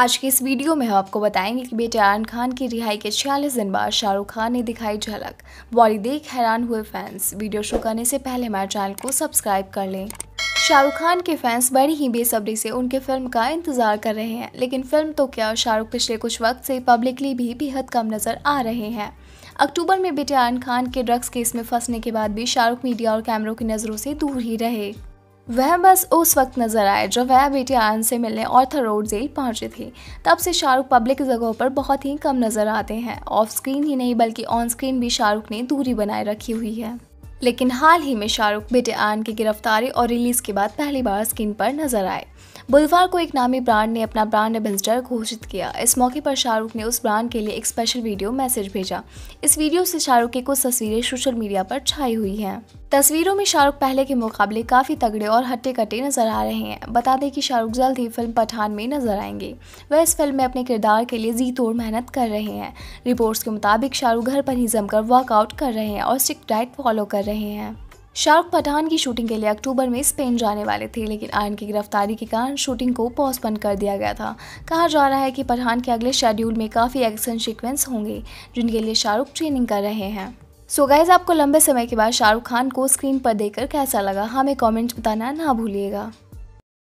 आज के इस वीडियो में हम आपको बताएंगे कि बेटे आर्यन खान की रिहाई के छियालीस दिन बाद शाहरुख खान ने दिखाई झलक बॉडी देख हैरान हुए फैंस वीडियो शुरू करने से पहले हमारे चैनल को सब्सक्राइब कर लें शाहरुख खान के फैंस बड़ी ही बेसब्री से उनके फिल्म का इंतजार कर रहे हैं लेकिन फिल्म तो क्या शाहरुख पिछले कुछ वक्त से पब्लिकली भी बेहद कम नज़र आ रहे हैं अक्टूबर में बेटे आर्यन खान के ड्रग्स केस में फंसने के बाद भी शाहरुख मीडिया और कैमरों की नज़रों से दूर ही रहे वह बस उस वक्त नजर आए जब वह बेटी आनंद से मिलने और थरोड जेल पहुंची थी तब से शाहरुख पब्लिक जगहों पर बहुत ही कम नजर आते हैं ऑफ स्क्रीन ही नहीं बल्कि ऑन स्क्रीन भी शाहरुख ने दूरी बनाए रखी हुई है लेकिन हाल ही में शाहरुख बेटे आन की गिरफ्तारी और रिलीज के बाद पहली बार स्क्रीन पर नजर आए बुधवार को एक नामी ब्रांड ने अपना ब्रांड एम्बेसडर घोषित किया इस मौके पर शाहरुख ने उस ब्रांड के लिए एक स्पेशल वीडियो मैसेज भेजा इस वीडियो से शाहरुख की कुछ तस्वीरें सोशल मीडिया पर छाई हुई हैं तस्वीरों में शाहरुख पहले के मुकाबले काफ़ी तगड़े और हट्टे कट्टे नज़र आ रहे हैं बता दें कि शाहरुख जल्द ही फिल्म पठान में नजर आएंगे वह इस फिल्म में अपने किरदार के लिए जी तोड़ मेहनत कर रहे हैं रिपोर्ट्स के मुताबिक शाहरुख घर पर ही जमकर वर्कआउट कर रहे हैं और स्ट्रिक्ट डाइट फॉलो कर रहे हैं शाहरुख पठान की शूटिंग के लिए अक्टूबर में स्पेन जाने वाले थे लेकिन आयन की गिरफ्तारी के कारण शूटिंग को पोस्टपोन कर दिया गया था कहा जा रहा है कि पठान के अगले शेड्यूल में काफ़ी एक्शन सीक्वेंस होंगे जिनके लिए शाहरुख ट्रेनिंग कर रहे हैं सो so गाइज आपको लंबे समय के बाद शाहरुख खान को स्क्रीन पर देखकर कैसा लगा हाँ, हमें कमेंट बताना ना भूलिएगा